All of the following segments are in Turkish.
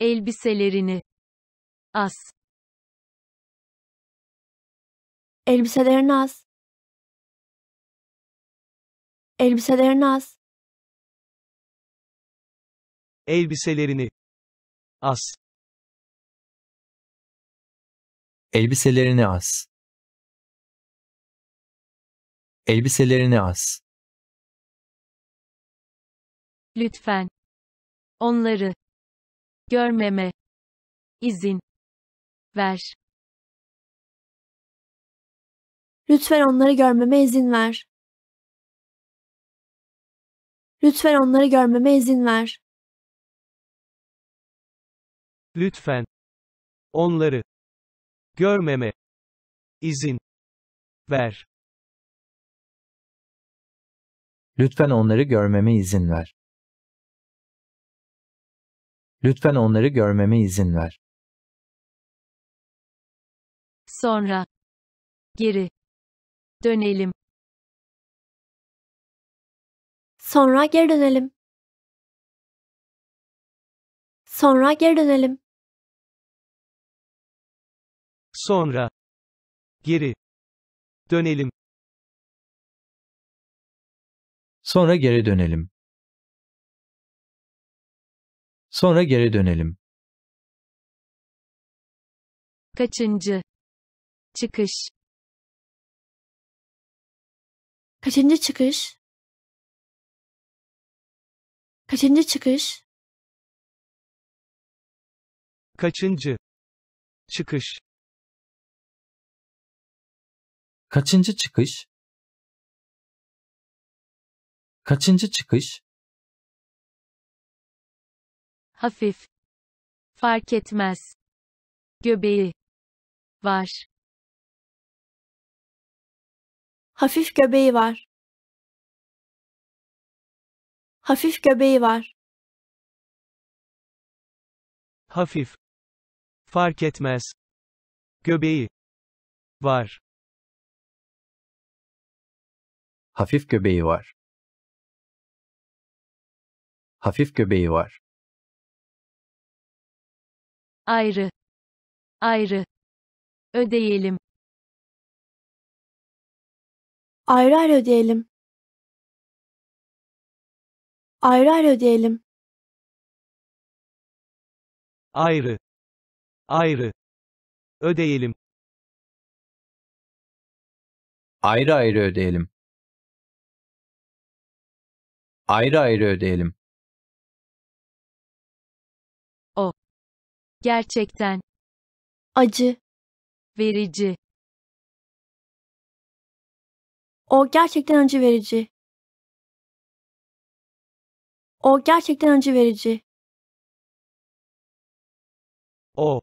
elbiselerini as elbiselerini as elbiselerini as elbiselerini as elbiselerini as elbiselerini as lütfen onları görmeme izin ver. Lütfen onları görmeme izin ver. Lütfen onları görmeme izin ver. Lütfen onları görmeme izin ver. Lütfen onları görmeme izin ver. Lütfen onları görmeme izin ver. Sonra. Geri. Dönelim. Sonra geri dönelim. Sonra geri dönelim. Sonra. Geri. Dönelim. Sonra geri dönelim. Sonra geri dönelim. Kaçıncı? Çıkış. Kaçıncı çıkış? Kaçıncı çıkış? Kaçıncı? Çıkış. Kaçıncı çıkış? Kaçıncı çıkış? hafif, fark etmez, göbeği, var, hafif göbeği var, hafif göbeği var, hafif, fark etmez, göbeği, var, hafif göbeği var, hafif göbeği var ayrı ayrı ödeyelim ayrı ayrı ödeyelim ayrı ayrı ödeyelim ayrı ayrı ödeyelim ayrı ayrı ödeyelim ayrı ayrı ödeyelim Gerçekten. Acı. Verici. O gerçekten acı verici. O gerçekten acı verici. O.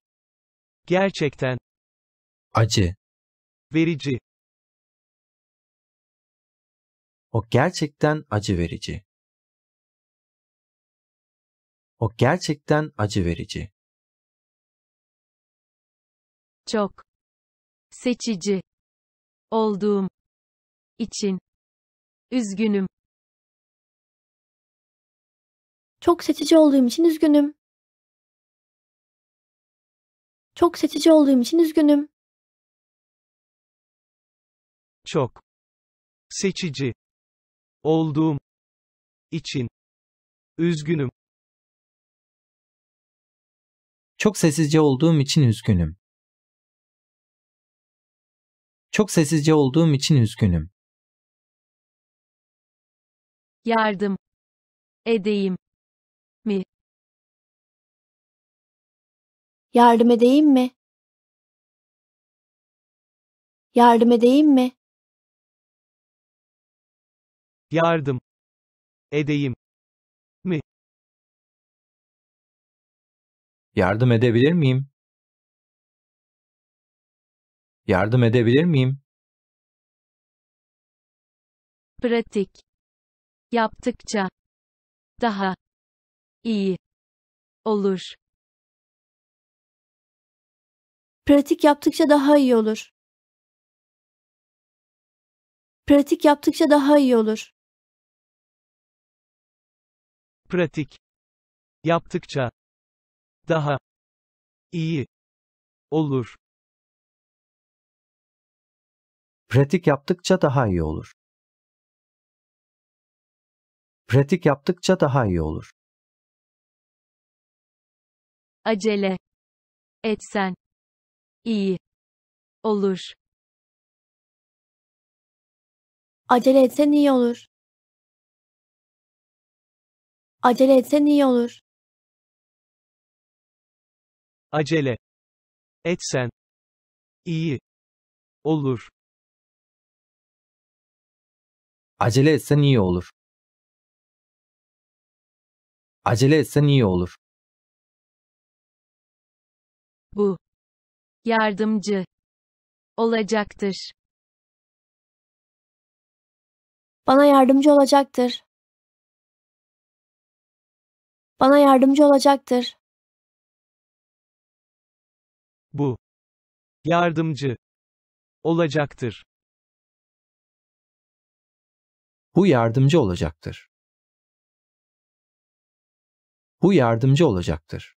Gerçekten. Acı. Verici. O gerçekten acı verici. O gerçekten acı verici çok seçici olduğum için üzgünüm. Çok seçici olduğum için üzgünüm. Çok seçici olduğum için üzgünüm. Çok seçici olduğum için üzgünüm. Çok sessizce olduğum için üzgünüm. Çok sessizce olduğum için üzgünüm. Yardım edeyim mi? Yardım edeyim mi? Yardım edeyim mi? Yardım edeyim mi? Yardım edebilir miyim? Yardım edebilir miyim? Pratik. Yaptıkça daha iyi olur. Pratik yaptıkça daha iyi olur. Pratik yaptıkça daha iyi olur. Pratik. Yaptıkça daha iyi olur. Pratik yaptıkça daha iyi olur. Pratik yaptıkça daha iyi olur. Acele etsen iyi olur. Acele etsen iyi olur. Acele etsen iyi olur. Acele etsen iyi olur. Acele etsen iyi olur. Acele etsen iyi olur. Bu yardımcı olacaktır. Bana yardımcı olacaktır. Bana yardımcı olacaktır. Bu yardımcı olacaktır. Bu yardımcı olacaktır. Bu yardımcı olacaktır.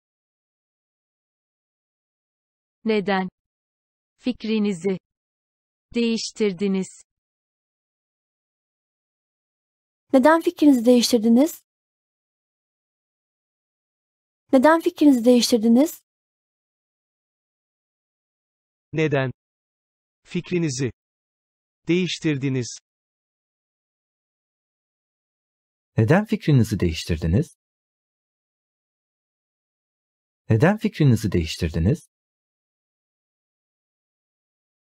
Neden? Fikrinizi değiştirdiniz. Neden fikrinizi değiştirdiniz? Neden fikrinizi değiştirdiniz? Neden? Fikrinizi değiştirdiniz. Neden fikrinizi değiştirdiniz? Neden fikrinizi değiştirdiniz?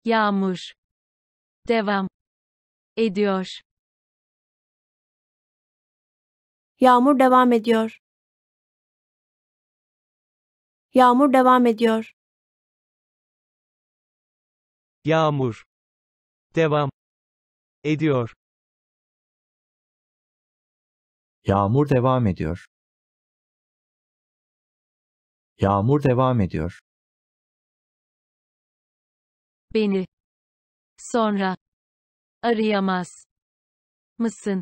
Yağmur devam ediyor. Yağmur devam ediyor. Yağmur devam ediyor. Yağmur devam ediyor. Yağmur devam ediyor. Yağmur devam ediyor. Beni sonra arayamaz mısın?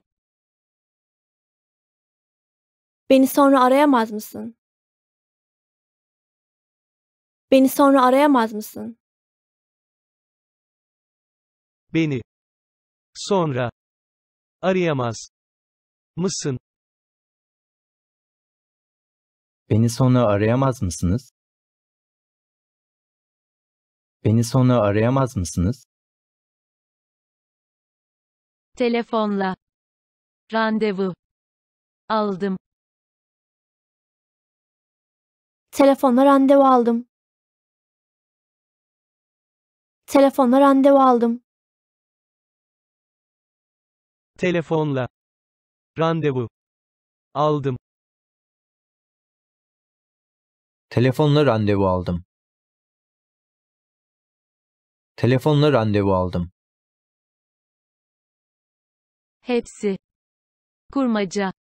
Beni sonra arayamaz mısın? Beni sonra arayamaz mısın? Beni sonra arayamaz mısın? Beni sonra arayamaz mısınız? Beni sonra arayamaz mısınız? Telefonla. Randevu. Aldım. Telefonla randevu aldım. Telefonla randevu aldım. Telefonla. Randevu. Aldım. Telefonla randevu aldım. Telefonla randevu aldım. Hepsi. Kurmaca.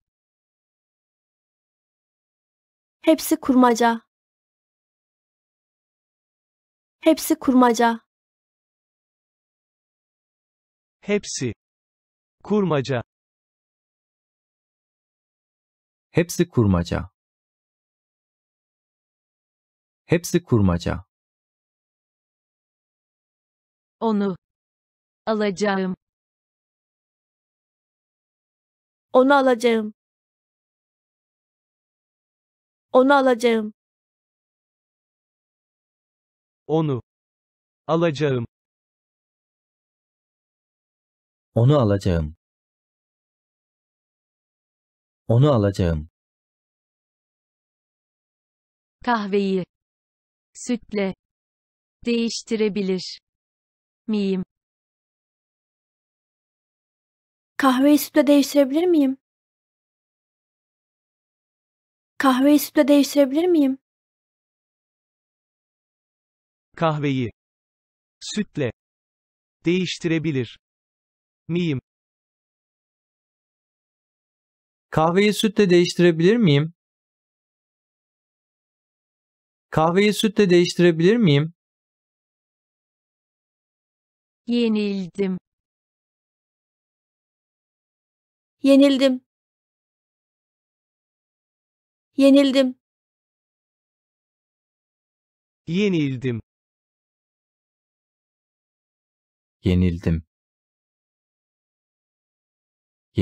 Hepsi kurmaca. Hepsi kurmaca. Hepsi. Kurmaca. Hepsi kurmaca. Hepsi kurmaca. Onu alacağım. Onu alacağım. Onu alacağım. Onu alacağım. Onu alacağım. Onu alacağım. Kahveyi sütle değiştirebilir miyim? Kahveyi sütle değiştirebilir miyim? Kahveyi sütle değiştirebilir miyim? Kahveyi sütle değiştirebilir miyim? Kahveyi sütle değiştirebilir miyim? Kahveyi sütle değiştirebilir miyim? Yenildim. Yenildim. Yenildim. Yenildim. Yenildim.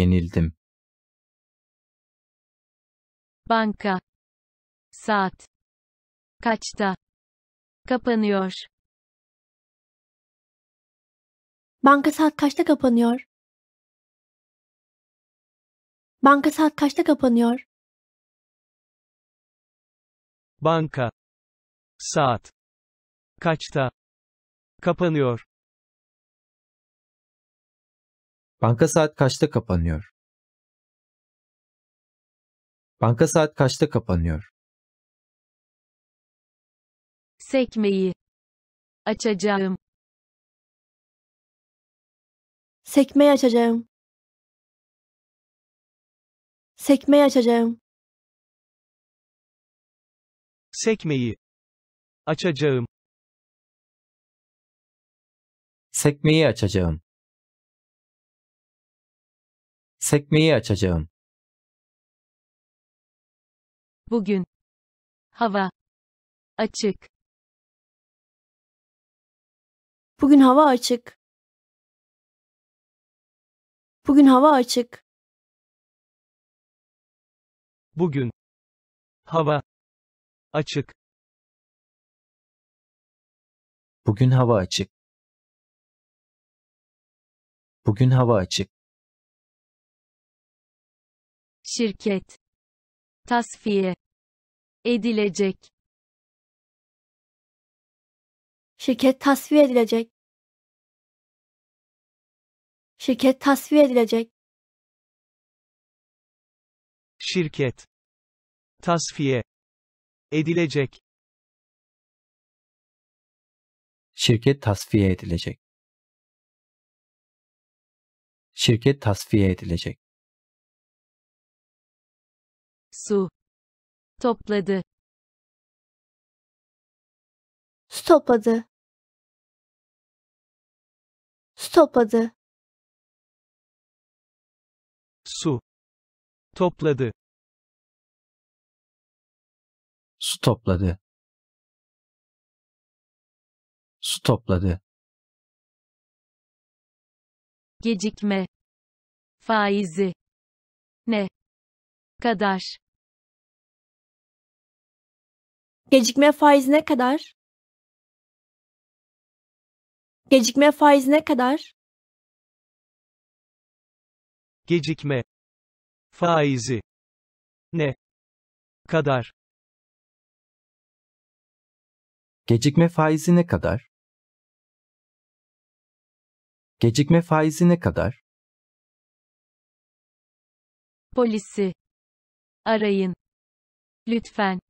Yenildim. Banka. Saat kaçta kapanıyor? Banka saat kaçta kapanıyor? Banka saat kaçta kapanıyor? Banka saat kaçta kapanıyor? Banka saat kaçta kapanıyor? Banka saat kaçta kapanıyor? Sekmeyi açacağım. Sekmeyi açacağım. Sekmeyi açacağım. Sekmeyi açacağım. Sekmeyi açacağım. Sekmeyi açacağım. Bugün hava açık Bugün hava açık. Bugün hava açık. Bugün hava açık. Bugün hava açık. Bugün hava açık. Şirket tasfiye edilecek Şirket tasfiye edilecek. Şirket tasfiye edilecek. Şirket tasfiye edilecek. Şirket tasfiye edilecek. Şirket tasfiye edilecek. Su topladı. Su topladı. Stopladı. Su topladı. Su topladı. Su topladı. Gecikme faizi ne kadar? Gecikme faizi ne kadar? Gecikme faizi ne kadar? Gecikme faizi ne kadar? Gecikme faizi ne kadar? Gecikme faizi ne kadar? Polisi arayın lütfen.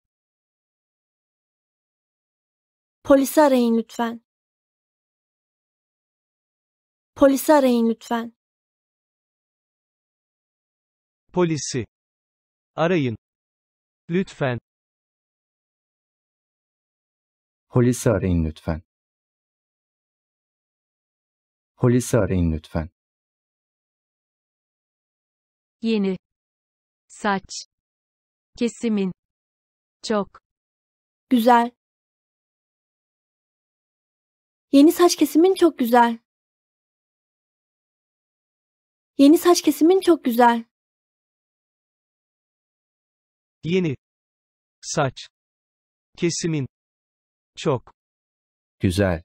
Polisi arayın lütfen. Polisi arayın lütfen. Polisi. Arayın. Lütfen. Polisi arayın lütfen. Polisi arayın lütfen. Yeni. Saç. Kesimin. Çok. Güzel. Yeni saç kesimin çok güzel. Yeni saç kesimin çok güzel. Yeni. Saç. Kesimin. Çok. Güzel.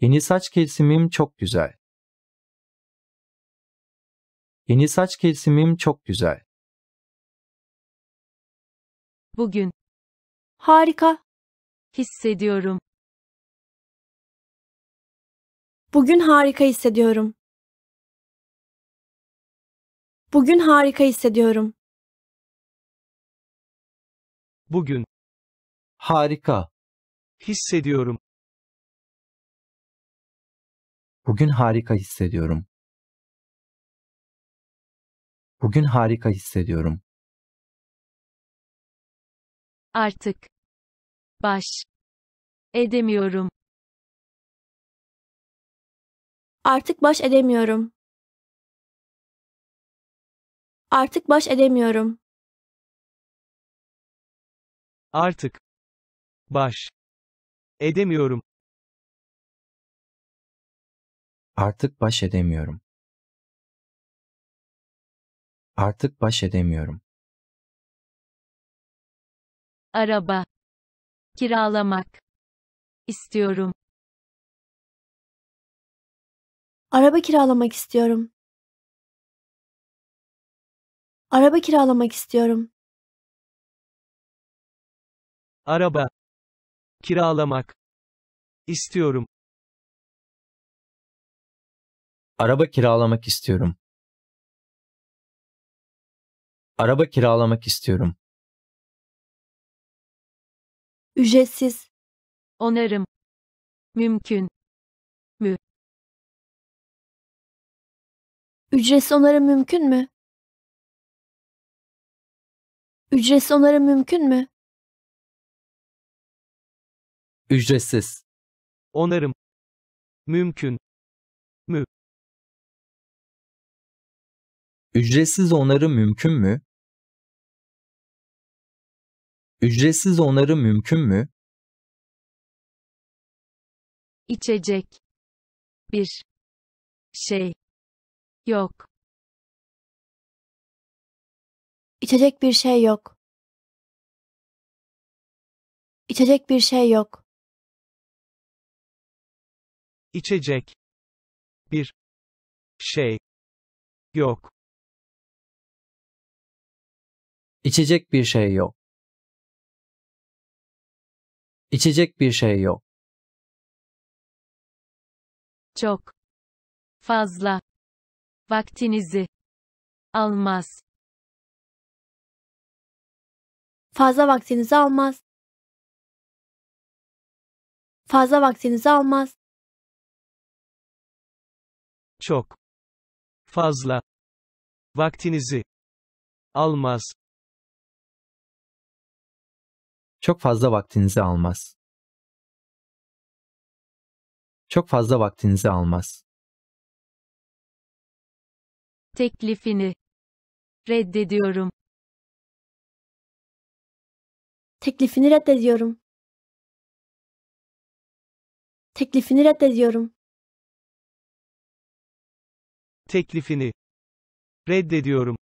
Yeni saç kesimim çok güzel. Yeni saç kesimim çok güzel. Bugün. Harika. Hissediyorum. Bugün harika hissediyorum. Bugün harika hissediyorum. Bugün harika hissediyorum. Bugün harika hissediyorum. Bugün harika hissediyorum. Artık baş edemiyorum. Artık baş edemiyorum. Artık baş edemiyorum. Artık baş edemiyorum. Artık baş edemiyorum. Artık baş edemiyorum. Araba kiralamak istiyorum. Araba kiralamak istiyorum. Araba kiralamak istiyorum. Araba kiralamak istiyorum. Araba kiralamak istiyorum. Araba kiralamak istiyorum. Ücretsiz. Onarım. Mümkün. Ücretsiz onarım mümkün mü? Ücretsiz onarım mümkün mü? Ücretsiz. Onarım. Mümkün. Mü. Ücretsiz onarım mümkün mü? Ücretsiz onarım mümkün mü? İçecek. bir şey Yok. İçecek bir şey yok. İçecek bir şey yok. İçecek. Bir. Şey. Yok. İçecek bir şey yok. İçecek bir şey yok. Çok. Fazla vaktinizi almaz. Fazla vaktinizi almaz. Fazla vaktinizi almaz. Çok. Fazla. Vaktinizi. Almaz. Çok fazla vaktinizi almaz. Çok fazla vaktinizi almaz. Teklifini reddediyorum. Teklifini reddediyorum. Teklifini reddediyorum. Teklifini reddediyorum.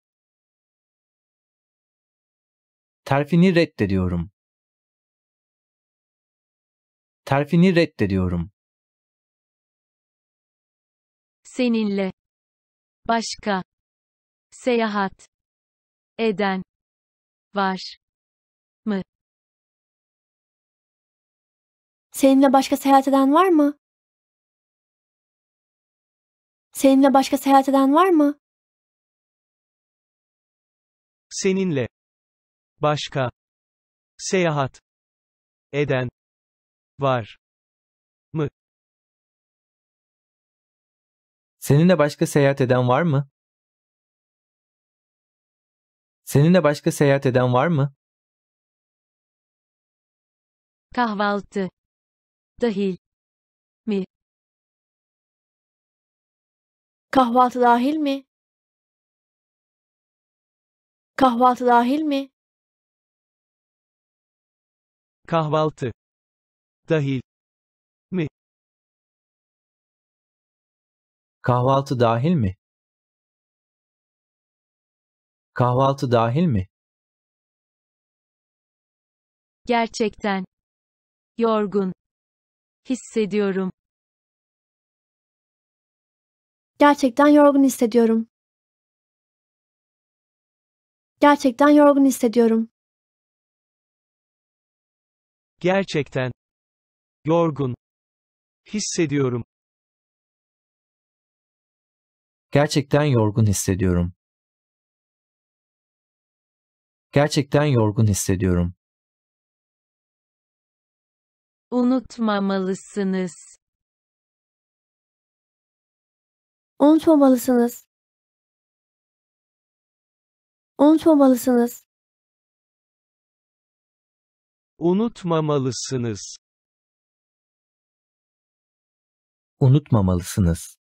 Terfini reddediyorum. Terfini reddediyorum. Seninle başka seyahat eden var mı? Seninle başka seyahat eden var mı? Seninle başka seyahat eden var mı? Seninle başka seyahat eden var mı? Seninle başka seyahat eden var mı? Seninle başka seyahat eden var mı? Kahvaltı. Dahil. Mi? Kahvaltı dahil mi? Kahvaltı dahil mi? Kahvaltı. Dahil. Kahvaltı dahil mi? Kahvaltı dahil mi? Gerçekten. Yorgun. Hissediyorum. Gerçekten yorgun hissediyorum. Gerçekten yorgun hissediyorum. Gerçekten. Yorgun. Hissediyorum. Gerçekten yorgun hissediyorum. Gerçekten yorgun hissediyorum. Unutmamalısınız. Unutmamalısınız. Unutmamalısınız. Unutmamalısınız. Unutmamalısınız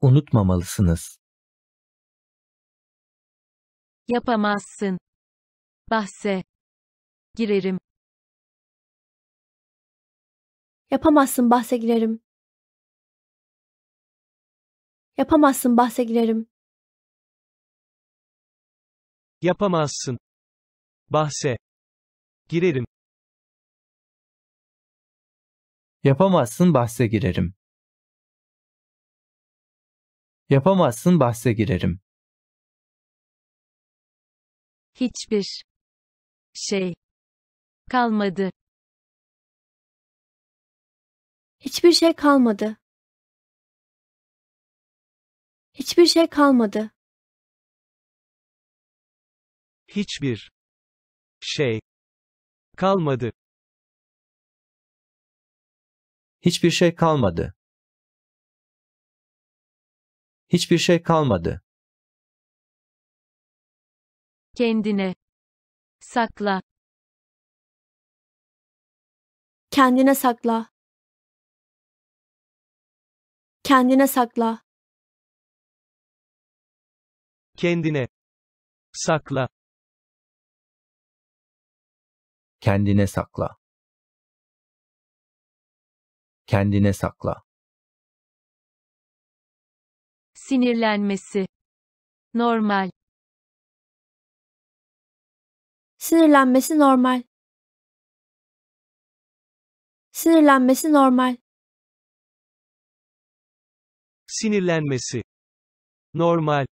unutmamalısınız. Yapamazsın. Bahse. Girerim. Yapamazsın bahse girerim. Yapamazsın bahse girerim. Yapamazsın. Bahse. Girerim. Yapamazsın bahse girerim. Yapamazsın bahse girerim. Hiçbir şey kalmadı. Hiçbir şey kalmadı. Hiçbir şey kalmadı. Hiçbir şey kalmadı. Hiçbir şey kalmadı. Hiçbir şey kalmadı. Kendine. Sakla. Kendine sakla. Kendine sakla. Kendine. Sakla. Kendine sakla. Kendine sakla. Sinirlenmesi. Normal. Sinirlenmesi normal. Sinirlenmesi normal. Sinirlenmesi. Normal.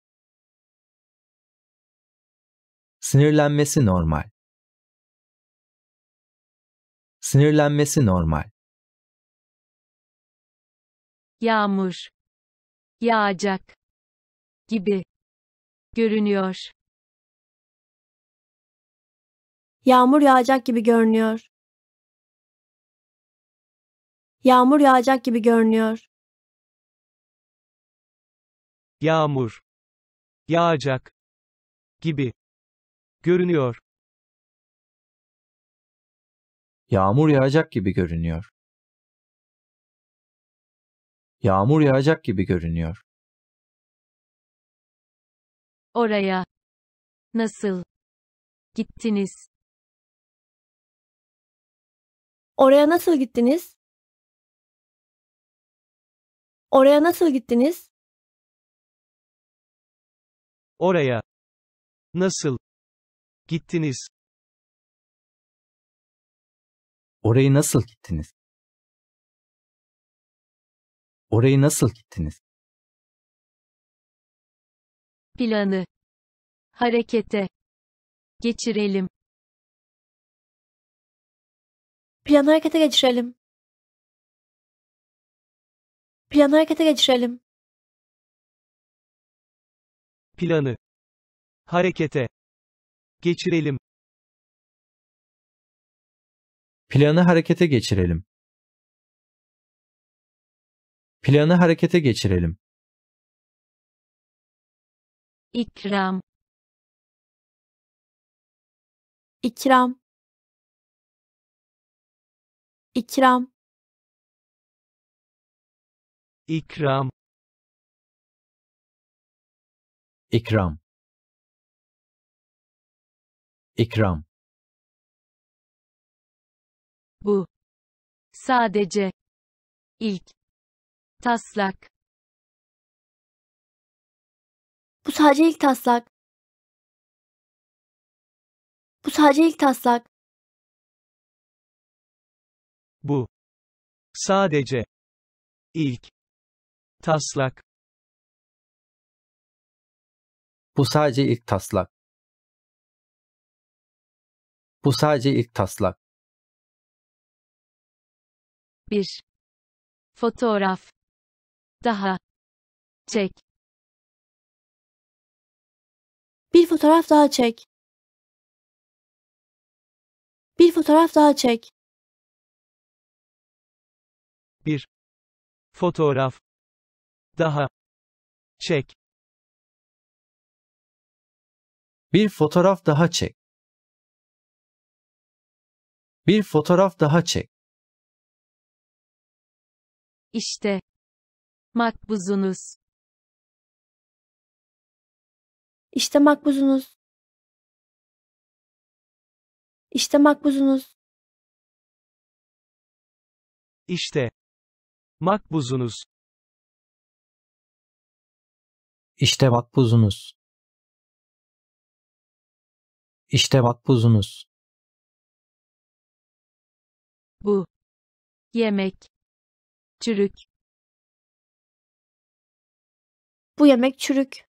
Sinirlenmesi normal. Sinirlenmesi normal. Yağmur yağacak gibi görünüyor. Yağmur yağacak gibi görünüyor. Yağmur yağacak gibi görünüyor. Yağmur yağacak gibi görünüyor. Yağmur yağacak gibi görünüyor. Yağmur yağacak gibi görünüyor. Oraya. Nasıl? Gittiniz. Oraya nasıl gittiniz? Oraya nasıl gittiniz? Oraya. Nasıl? Gittiniz. Orayı nasıl gittiniz? Orayı nasıl gittiniz? Planı harekete geçirelim. Planı harekete geçirelim. Planı harekete geçirelim. Planı harekete geçirelim. Planı harekete geçirelim. Planı harekete geçirelim. İkram İkram İkram İkram İkram İkram Bu sadece ilk Taslak. Bu sadece ilk taslak. Bu sadece ilk taslak. Bu sadece ilk taslak. Bu sadece ilk taslak. Bu sadece ilk taslak. Bir. Fotoğraf daha çek. Bir fotoğraf daha çek. Bir fotoğraf daha çek. Bir fotoğraf daha çek. Bir fotoğraf daha çek. Bir fotoğraf daha çek. İşte Makbuzunuz. İşte makbuzunuz. İşte makbuzunuz. İşte. Makbuzunuz. İşte makbuzunuz. İşte makbuzunuz. Bu. Yemek. Çürük. Bu yemek çürük.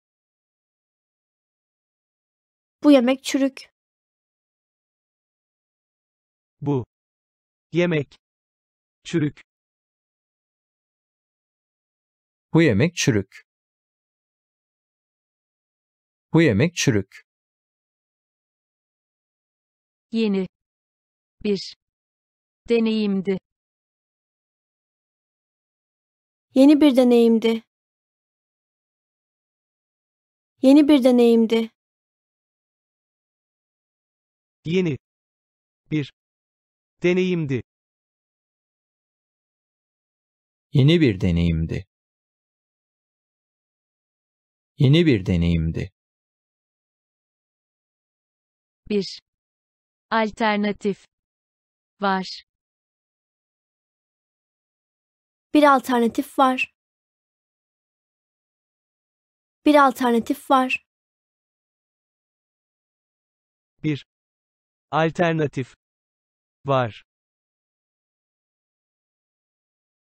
Bu yemek çürük. Bu yemek çürük. Bu yemek çürük. Bu yemek çürük. Yeni bir deneyimdi. Yeni bir deneyimdi. Yeni bir deneyimdi. Yeni. Bir. Deneyimdi. Yeni bir deneyimdi. Yeni bir deneyimdi. Bir Alternatif var. Bir alternatif var bir alternatif var. 1. Alternatif var.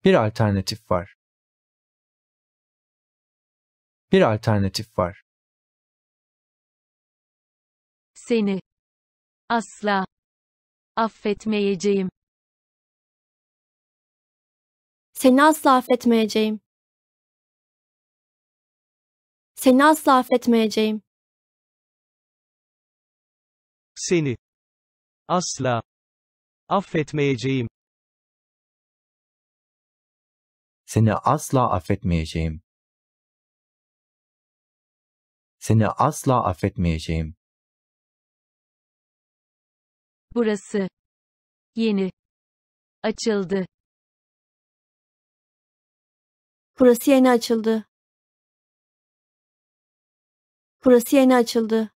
Bir alternatif var. Bir alternatif var. Seni asla affetmeyeceğim. Seni asla affetmeyeceğim. Seni asla affetmeyeceğim. Seni asla affetmeyeceğim. Seni asla affetmeyeceğim. Seni asla affetmeyeceğim. Burası yeni açıldı. Burası yeni açıldı. Burası yeni açıldı.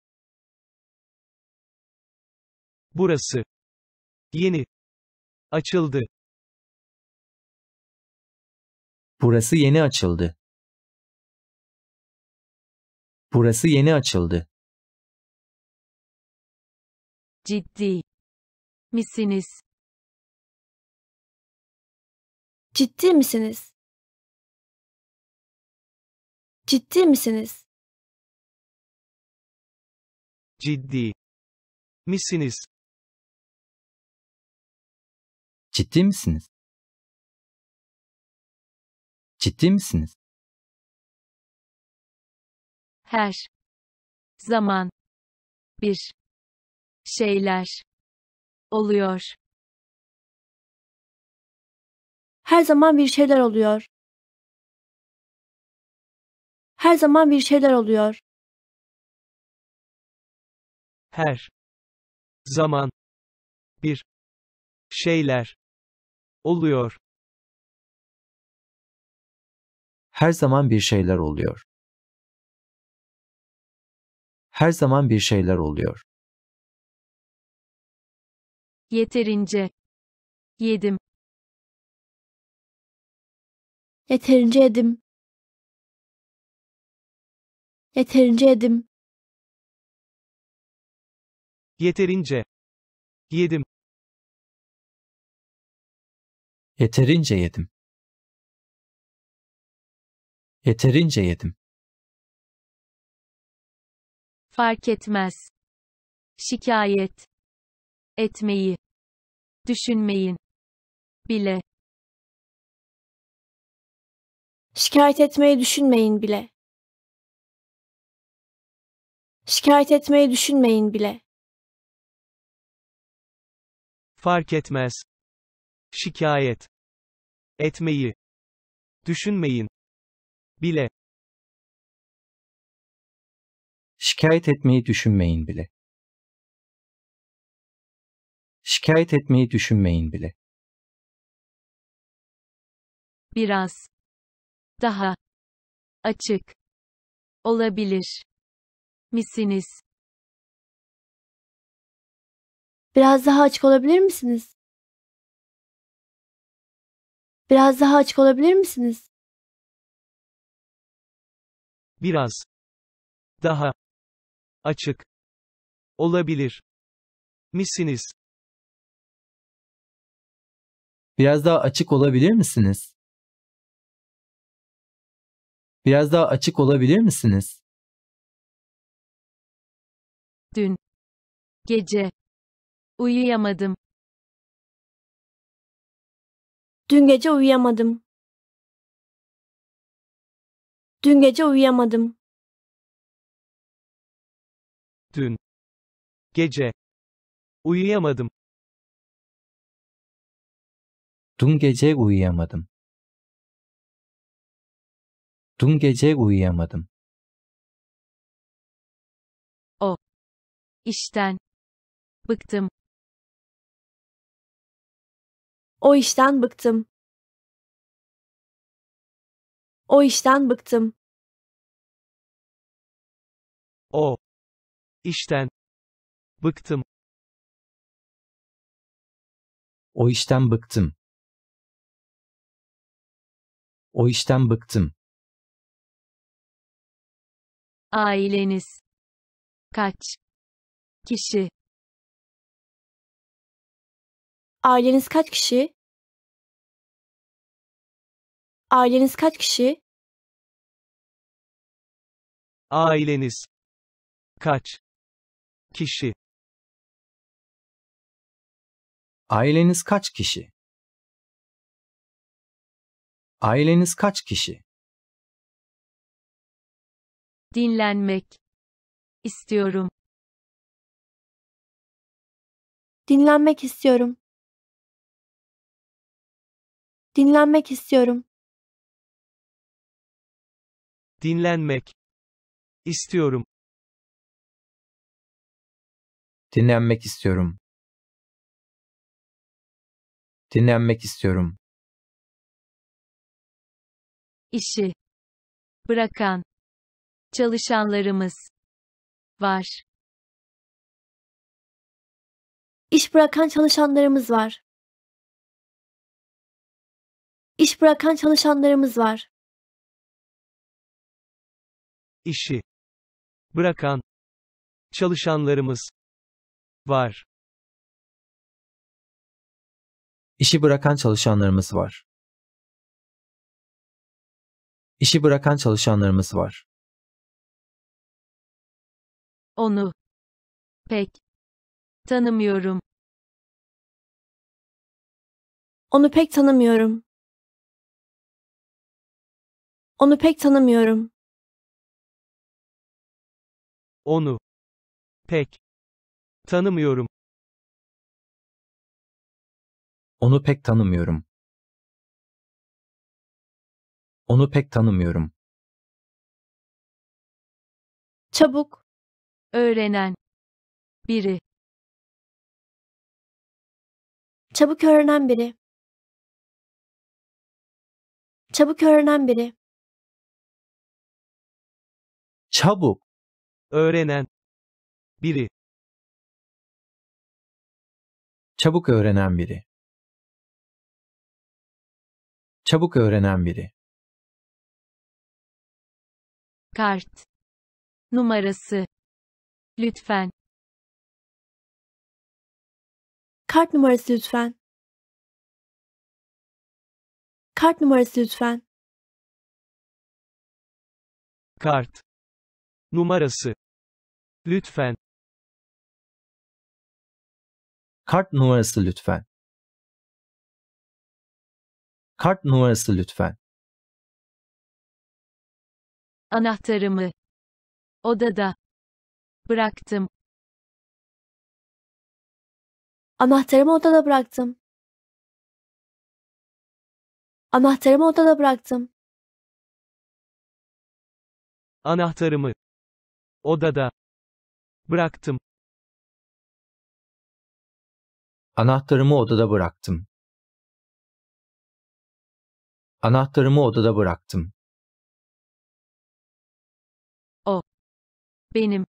Burası. Yeni. Açıldı. Burası yeni açıldı. Burası yeni açıldı. Ciddi. Misiniz? Ciddi misiniz? Ciddi misiniz? Ciddi. Misiniz? Ciddi misiniz? Ciddi misiniz? Her. Zaman. Bir. Şeyler. Oluyor. Her zaman bir şeyler oluyor. Her zaman bir şeyler oluyor her zaman bir şeyler oluyor. Her zaman bir şeyler oluyor. Her zaman bir şeyler oluyor. Yeterince yedim. Yeterince yedim. Yeterince yedim. Yeterince. Yedim. Yeterince yedim. Yeterince yedim. Fark etmez. Şikayet. Etmeyi. Düşünmeyin. Bile. Şikayet etmeyi düşünmeyin bile. Şikayet etmeyi düşünmeyin bile. Fark etmez. Şikayet. Etmeyi. Düşünmeyin. Bile. Şikayet etmeyi düşünmeyin bile. Şikayet etmeyi düşünmeyin bile. Biraz. Daha. Açık. Olabilir. Misiniz? Biraz daha açık olabilir misiniz? Biraz daha açık olabilir misiniz? Biraz daha açık olabilir misiniz? Biraz daha açık olabilir misiniz? Biraz daha açık olabilir misiniz? Dün gece Uyuyamadım. Dün gece uyuyamadım. Dün gece uyuyamadım. Dün gece uyuyamadım. Dün gece uyuyamadım. Dün gece uyuyamadım. O işten bıktım. O işten bıktım. O işten bıktım. O işten bıktım. O işten bıktım. O işten bıktım. Aileniz kaç kişi? Aileniz kaç kişi? Aileniz kaç kişi? Aileniz kaç kişi? Aileniz kaç kişi? Aileniz kaç kişi? Dinlenmek istiyorum. Dinlenmek istiyorum. Dinlenmek istiyorum. Dinlenmek. istiyorum. Dinlenmek istiyorum. Dinlenmek istiyorum. İşi bırakan çalışanlarımız var. İş bırakan çalışanlarımız var. İş bırakan çalışanlarımız var. İşi bırakan çalışanlarımız var. İşi bırakan çalışanlarımız var. İşi bırakan çalışanlarımız var. Onu pek tanımıyorum. Onu pek tanımıyorum. Onu pek tanımıyorum. Onu pek tanımıyorum. Onu pek tanımıyorum. Onu pek tanımıyorum. Çabuk öğrenen biri. Çabuk öğrenen biri. Çabuk öğrenen biri çabuk öğrenen biri çabuk öğrenen biri çabuk öğrenen biri kart numarası lütfen kart numarası lütfen kart numarası lütfen kart Numarası. Lütfen. Kart numarası lütfen. Kart numarası lütfen. Anahtarımı odada bıraktım. Anahtarımı odada bıraktım. Anahtarımı odada bıraktım. Anahtarımı Odada. Bıraktım. Anahtarımı odada bıraktım. Anahtarımı odada bıraktım. O. Benim.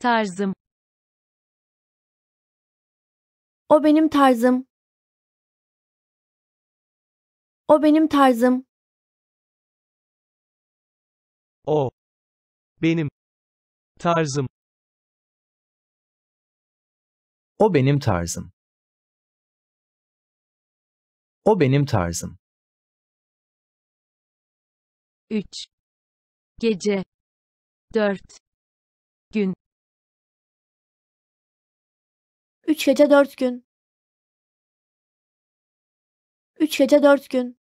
Tarzım. O benim tarzım. O benim tarzım. O. Benim. Tarzım. O benim tarzım. O benim tarzım. 3 gece 4 gün 3 gece 4 gün 3 gece 4 gün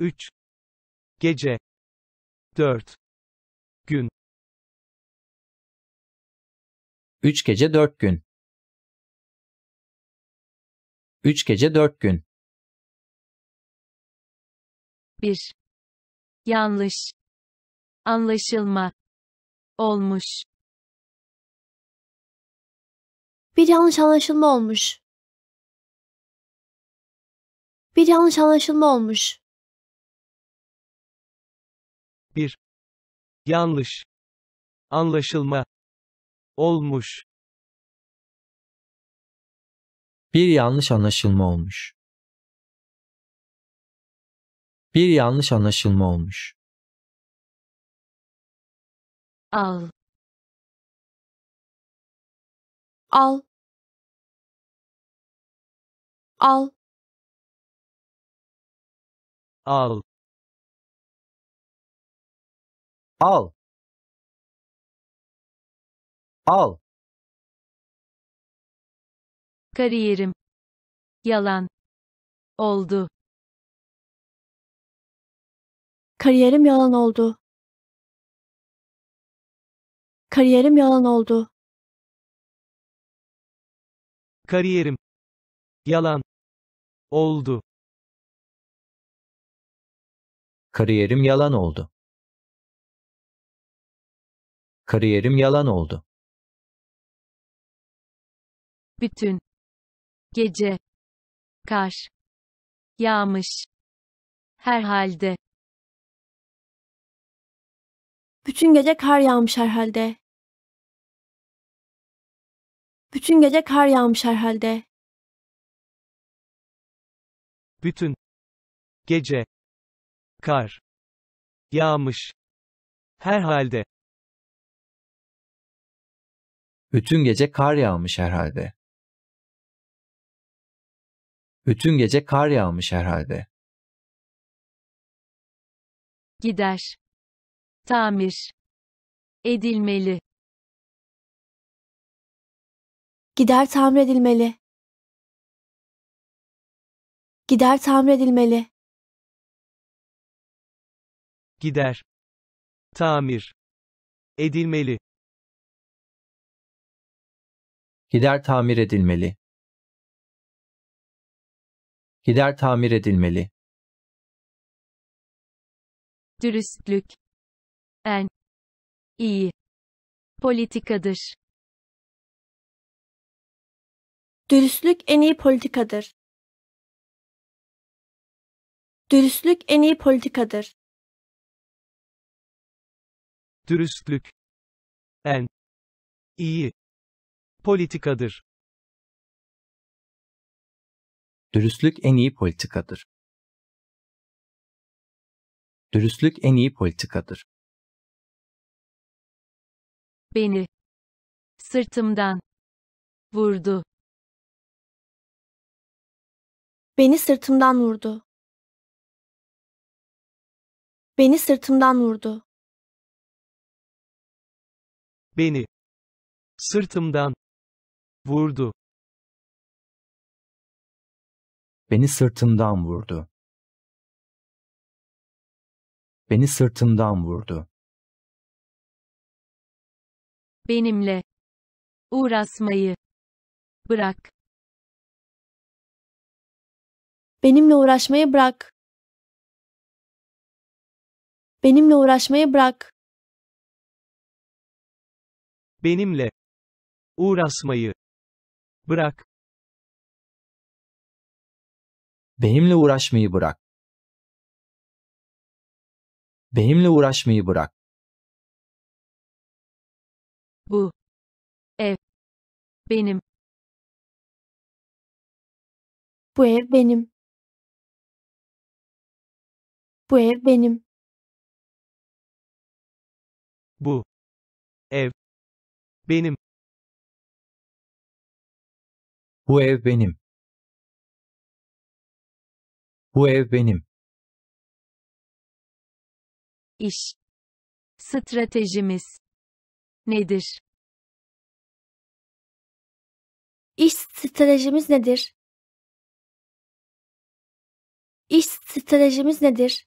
3 gece 4 gün 3 gece 4 gün 3 gece 4 gün 1 yanlış anlaşılma olmuş Bir yanlış anlaşılma olmuş. Bir yanlış anlaşılma olmuş. 1 yanlış anlaşılma olmuş bir yanlış anlaşılma olmuş. Bir yanlış anlaşılma olmuş. Al. Al. Al. Al. Al. Al. Kariyerim. Yalan. Oldu. Kariyerim yalan oldu. Kariyerim yalan oldu. Kariyerim. Yalan. Oldu. Kariyerim yalan oldu. Kariyerim yalan oldu. Bütün. Gece. Kar. Yağmış. Herhalde. Bütün gece kar yağmış herhalde. Bütün gece kar yağmış herhalde. Bütün gece kar yağmış herhalde. Bütün gece kar yağmış herhalde. Bütün gece kar yağmış herhalde. Gider. Tamir. Edilmeli. Gider tamir edilmeli. Gider tamir edilmeli. Gider. Tamir. Edilmeli. Gider tamir edilmeli. Gider tamir edilmeli. Dürüstlük en iyi politikadır. Dürüstlük en iyi politikadır. Dürüstlük en iyi politikadır. Dürüstlük en iyi politikadır. Dürüstlük en iyi politikadır. Dürüstlük en iyi politikadır. Beni sırtımdan vurdu. Beni sırtımdan vurdu. Beni sırtımdan vurdu. Beni sırtımdan vurdu. Beni sırtımdan vurdu. Beni sırtımdan vurdu. Benimle uğraşmayı bırak. Benimle uğraşmayı bırak. Benimle uğraşmayı bırak. Benimle uğraşmayı Bırak. Benimle uğraşmayı bırak. Benimle uğraşmayı bırak. Bu ev benim. Bu ev benim. Bu ev benim. Bu ev benim. Bu ev benim. Bu ev benim. İş. Stratejimiz nedir? İş stratejimiz nedir? İş stratejimiz nedir?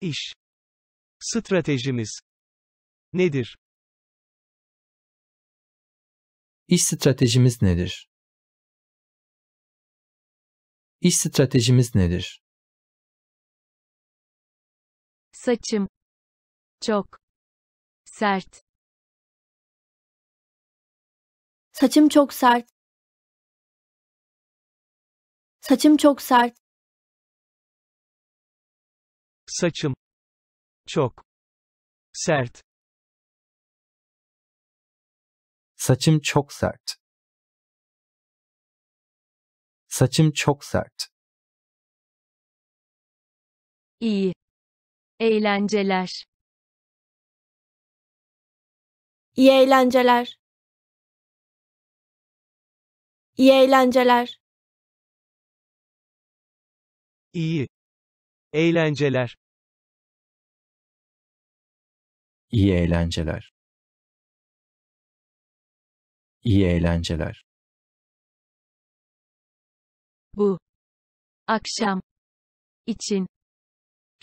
İş stratejimiz nedir? İş stratejimiz nedir? İş stratejimiz nedir? Saçım çok sert. Saçım çok sert. Saçım çok sert. Saçım çok sert. Saçım çok sert. Saçım çok sert. İyi. Eğlenceler. İyi eğlenceler. İyi eğlenceler. İyi. Eğlenceler. İyi eğlenceler. İyi eğlenceler. Bu akşam için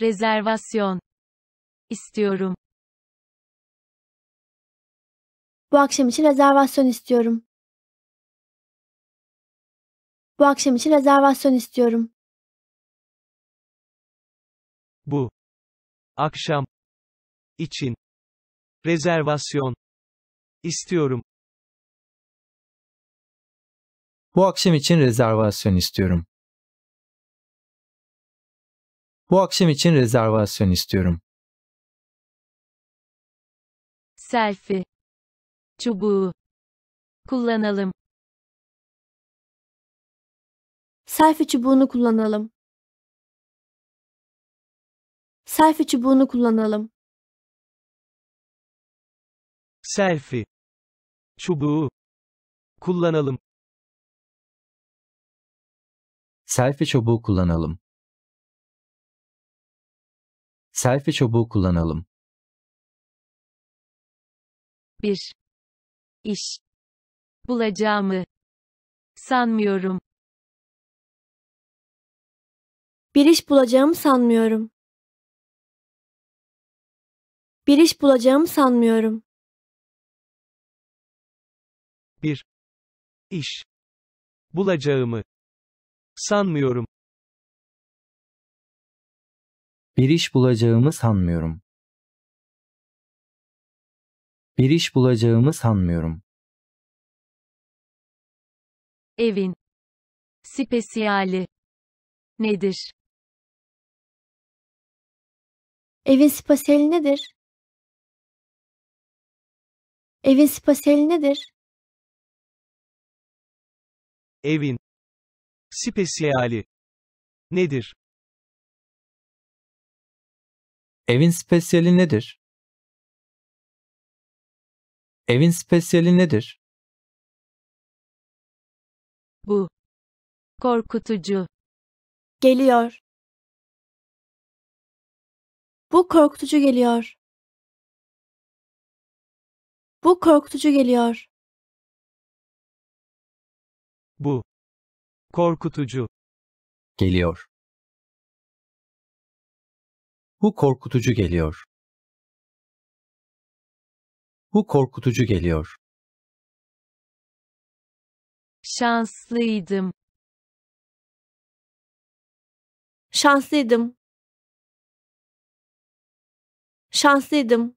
rezervasyon istiyorum. Bu akşam için rezervasyon istiyorum. Bu akşam için rezervasyon istiyorum. Bu akşam için rezervasyon istiyorum. Bu akşam için rezervasyon istiyorum. Bu akşam için rezervasyon istiyorum. Selfie. Çubuğu. Kullanalım. Selfie çubuğunu kullanalım. Selfie çubuğunu kullanalım. Selfie. Çubuğu. Kullanalım. Selfie çubuğu kullanalım. Selfie çubuğu kullanalım. 1. İş. Bulacağımı. Sanmıyorum. Bir iş bulacağımı sanmıyorum. Bir iş bulacağımı sanmıyorum. 1. İş. Bulacağımı. Sanmıyorum. Bir iş bulacağımı sanmıyorum. Bir iş bulacağımı sanmıyorum. Evin spesiyali nedir? Evin spesiyali nedir? Evin spesiyali nedir? Evin Spesiyali nedir? Evin spesiyali nedir? Evin spesiyali nedir? Bu korkutucu geliyor. Bu korkutucu geliyor. Bu korkutucu geliyor. Bu Korkutucu. Geliyor. Bu korkutucu geliyor. Bu korkutucu geliyor. Şanslıydım. Şanslıydım. Şanslıydım.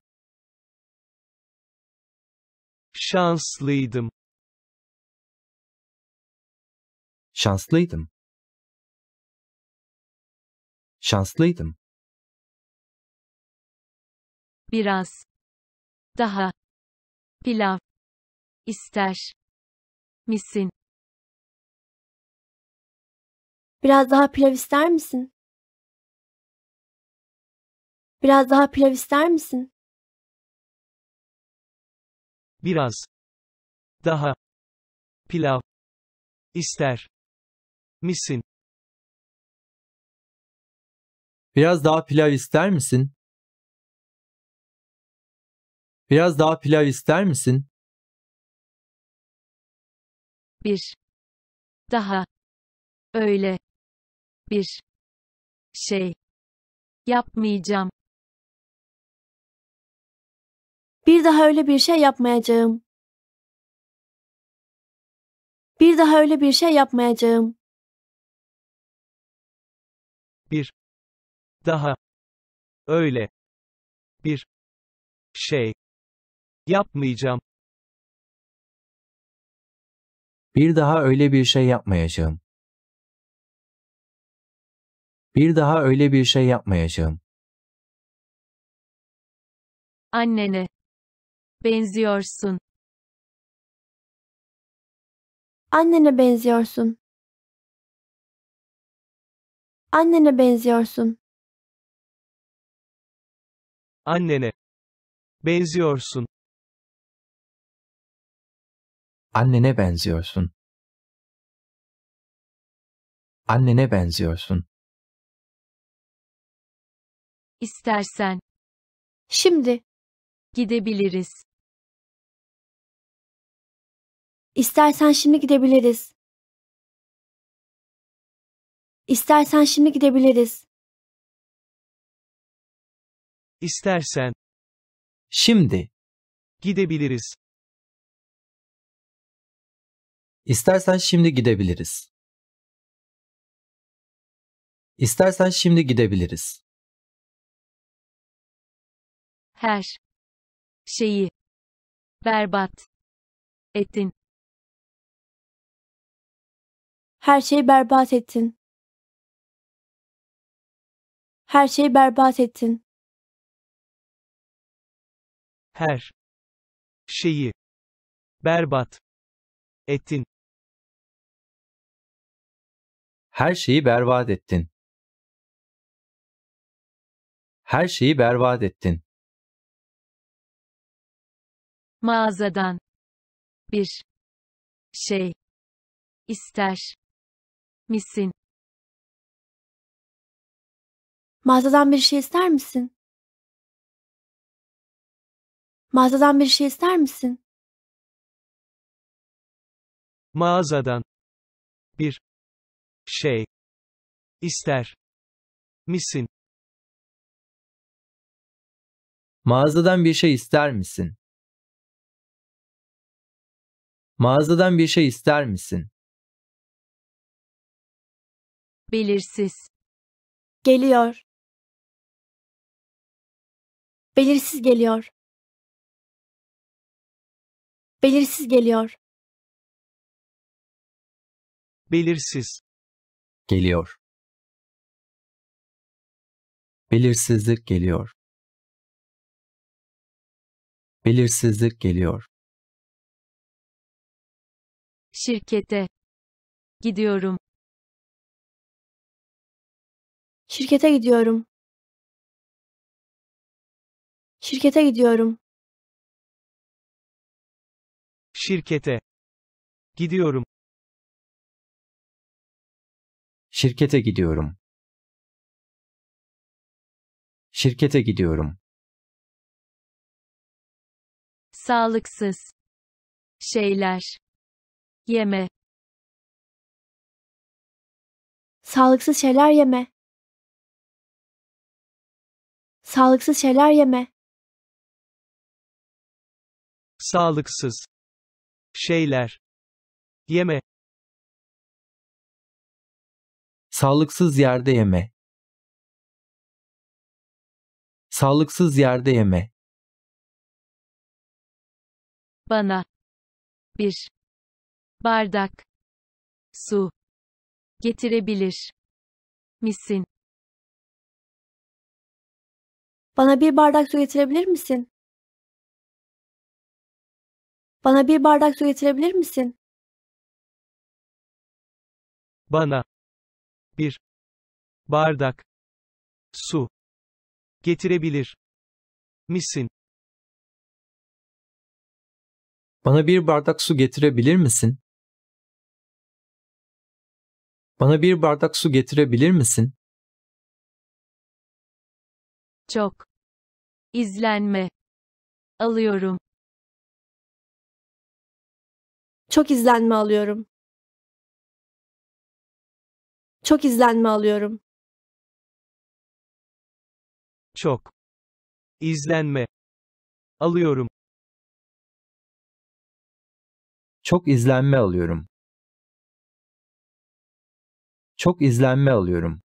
Şanslıydım. Şanslıydım. Şanslıydım. Biraz daha pilav ister misin? Biraz daha pilav ister misin? Biraz daha pilav ister misin? Biraz daha pilav ister misin? Biraz daha pilav ister misin? Biraz daha pilav ister misin? Bir. Daha. Öyle. Bir. Şey. Yapmayacağım. Bir daha öyle bir şey yapmayacağım. Bir daha öyle bir şey yapmayacağım bir daha öyle bir şey yapmayacağım. Bir daha öyle bir şey yapmayacağım. Bir daha öyle bir şey yapmayacağım. Annene benziyorsun. Annene benziyorsun. Annene benziyorsun. Annene. Benziyorsun. Annene benziyorsun. Annene benziyorsun. İstersen Şimdi. gidebiliriz. İstersen şimdi gidebiliriz. İstersen şimdi gidebiliriz. İstersen Şimdi. gidebiliriz. İstersen şimdi gidebiliriz. İstersen şimdi gidebiliriz. her şeyi berbat ettin. Her şeyi berbat ettin. Her şeyi berbat ettin. Her şeyi berbat ettin. Her şeyi berbat ettin. Her şeyi berbat ettin. Mağazadan bir şey ister misin? Mağazadan bir şey ister misin? Mağazadan bir şey ister misin? Mağazadan bir şey ister misin? Mağazadan bir şey ister misin? Mağazadan bir şey ister misin? Belirsiz. Geliyor belirsiz geliyor belirsiz geliyor belirsiz geliyor belirsizlik geliyor belirsizlik geliyor şirkete gidiyorum şirkete gidiyorum Şirkete gidiyorum. Şirkete. Gidiyorum. Şirkete gidiyorum. Şirkete gidiyorum. Sağlıksız. Şeyler. Yeme. Sağlıksız şeyler yeme. Sağlıksız şeyler yeme sağlıksız şeyler yeme sağlıksız yerde yeme sağlıksız yerde yeme bana bir bardak su getirebilir misin? Bana bir bardak su getirebilir misin? Bana bir bardak su getirebilir misin? Bana bir bardak su getirebilir misin? Bana bir bardak su getirebilir misin? Bana bir bardak su getirebilir misin? Çok. izlenme Alıyorum. Çok izlenme alıyorum. Çok izlenme alıyorum. Çok izlenme alıyorum. Çok izlenme alıyorum. Çok izlenme alıyorum.